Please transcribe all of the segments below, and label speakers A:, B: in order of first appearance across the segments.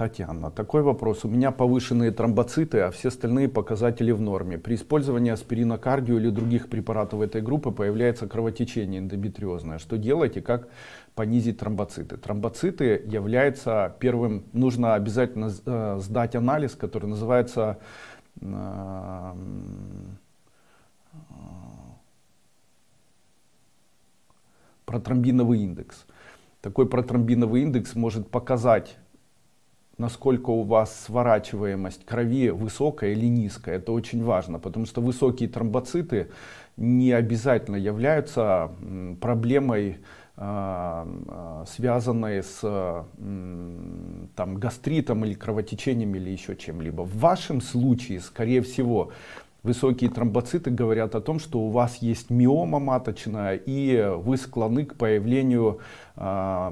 A: Татьяна, такой вопрос. У меня повышенные тромбоциты, а все остальные показатели в норме. При использовании аспирина кардио или других препаратов этой группы появляется кровотечение эндометриозное. Что делать и как понизить тромбоциты? Тромбоциты являются первым, нужно обязательно э, сдать анализ, который называется э, протромбиновый индекс. Такой протромбиновый индекс может показать насколько у вас сворачиваемость крови высокая или низкая. Это очень важно, потому что высокие тромбоциты не обязательно являются проблемой а, а, связанной с там, гастритом или кровотечением или еще чем-либо. В вашем случае, скорее всего, высокие тромбоциты говорят о том, что у вас есть миома маточная и вы склонны к появлению э,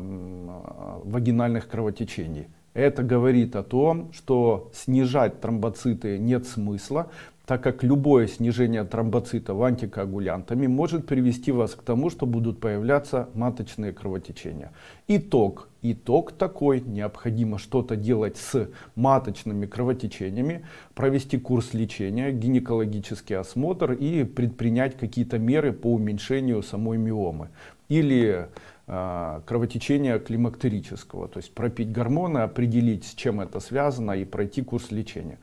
A: вагинальных кровотечений. Это говорит о том, что снижать тромбоциты нет смысла, так как любое снижение тромбоцитов антикоагулянтами может привести вас к тому, что будут появляться маточные кровотечения. Итог. Итог такой. Необходимо что-то делать с маточными кровотечениями, провести курс лечения, гинекологический осмотр и предпринять какие-то меры по уменьшению самой миомы. Или а, кровотечения климактерического, то есть пропить гормоны, определить, с чем это связано и пройти курс лечения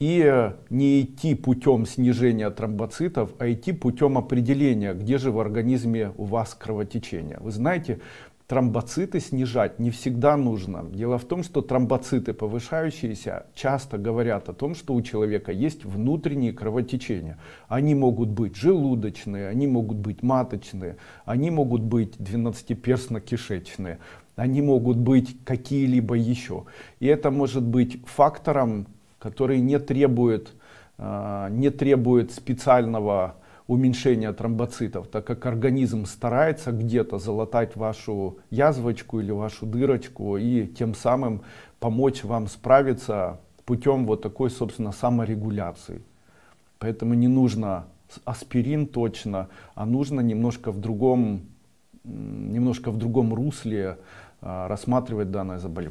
A: и э, не идти путем снижения тромбоцитов, а идти путем определения, где же в организме у вас кровотечение. Вы знаете, тромбоциты снижать не всегда нужно. Дело в том, что тромбоциты повышающиеся часто говорят о том, что у человека есть внутренние кровотечения. Они могут быть желудочные, они могут быть маточные, они могут быть двенадцатиперстно-кишечные, они могут быть какие-либо еще. И это может быть фактором который не требует, э, не требует специального уменьшения тромбоцитов, так как организм старается где-то залатать вашу язвочку или вашу дырочку и тем самым помочь вам справиться путем вот такой, собственно, саморегуляции. Поэтому не нужно аспирин точно, а нужно немножко в другом, немножко в другом русле э, рассматривать данное заболевание.